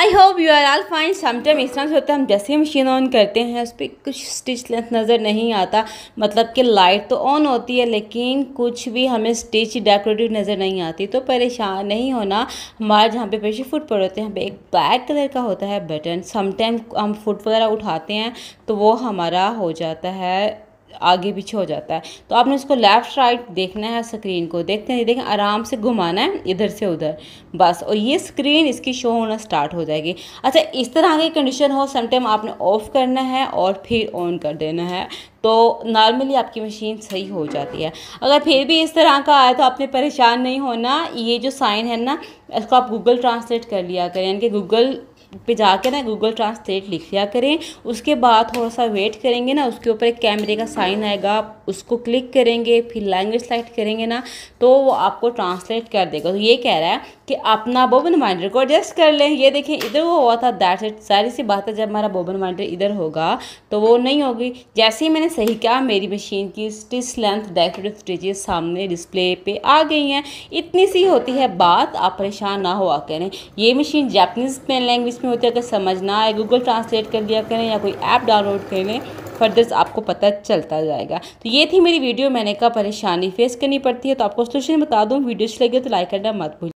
I hope you are all fine sometime इस तरह से होता है हम जैसे ही मशीन ऑन करते हैं उस पर कुछ स्टिच लेंथ नज़र नहीं आता मतलब कि लाइट तो ऑन होती है लेकिन कुछ भी हमें स्टिच डेकोरेटिव नज़र नहीं आती तो परेशान नहीं होना हमारे जहाँ पे पेशी फुट पर होते हैं एक ब्लैक कलर का होता है बटन समटाइम हम फुट वगैरह उठाते हैं तो वो हमारा हो जाता है आगे पीछे हो जाता है तो आपने इसको लेफ़्ट राइट देखना है स्क्रीन को देखते हैं देखें आराम से घुमाना है इधर से उधर बस और ये स्क्रीन इसकी शो होना स्टार्ट हो जाएगी अच्छा इस तरह की कंडीशन हो समटाइम आपने ऑफ़ करना है और फिर ऑन कर देना है तो नॉर्मली आपकी मशीन सही हो जाती है अगर फिर भी इस तरह का आया तो आपने परेशान नहीं होना ये जो साइन है ना इसको आप गूगल ट्रांसलेट कर लिया करें यानी कि गूगल पे जाके ना गूगल ट्रांसलेट लिख लिया करें उसके बाद थोड़ा सा वेट करेंगे ना उसके ऊपर एक कैमरे का साइन आएगा उसको क्लिक करेंगे फिर लैंग्वेज सेलेक्ट करेंगे ना तो वो आपको ट्रांसलेट कर देगा तो ये कह रहा है कि अपना बोबन माइंडर को एडजस्ट कर लें ये देखें इधर वो हुआ था दैट इट सारी सी बात है जब हमारा बोबन माइंडर इधर होगा तो वो नहीं होगी जैसे ही मैंने सही कहा मेरी मशीन की स्टिच लेंथ डेकोरेटिव स्टिचेज सामने डिस्प्ले पे आ गई हैं इतनी सी होती है बात आप परेशान ना हुआ करें ये मशीन जैपनीज़ में लैंग्वेज में होती है अगर समझ ना आए गूगल ट्रांसलेट कर दिया करें या कोई ऐप डाउनलोड कर लें फर्दर आपको पता चलता जाएगा तो ये थी मेरी वीडियो मैंने कहा परेशानी फेस करनी पड़ती है तो आपको सोल्यूशन बता दूँ वीडियो अच्छी लगी तो लाइक करना मत भूलिए